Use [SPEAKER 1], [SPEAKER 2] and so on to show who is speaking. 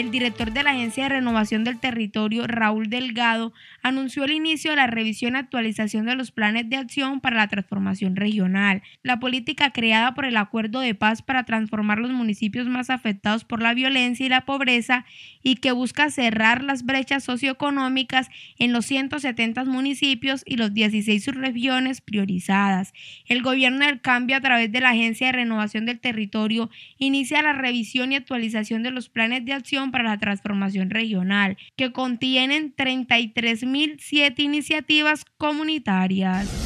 [SPEAKER 1] el director de la Agencia de Renovación del Territorio, Raúl Delgado, anunció el inicio de la revisión y actualización de los planes de acción para la transformación regional, la política creada por el Acuerdo de Paz para transformar los municipios más afectados por la violencia y la pobreza y que busca cerrar las brechas socioeconómicas en los 170 municipios y los 16 subregiones priorizadas. El gobierno del cambio a través de la Agencia de Renovación del Territorio inicia la revisión y actualización de los planes de acción para la Transformación Regional, que contienen 33.007 iniciativas comunitarias.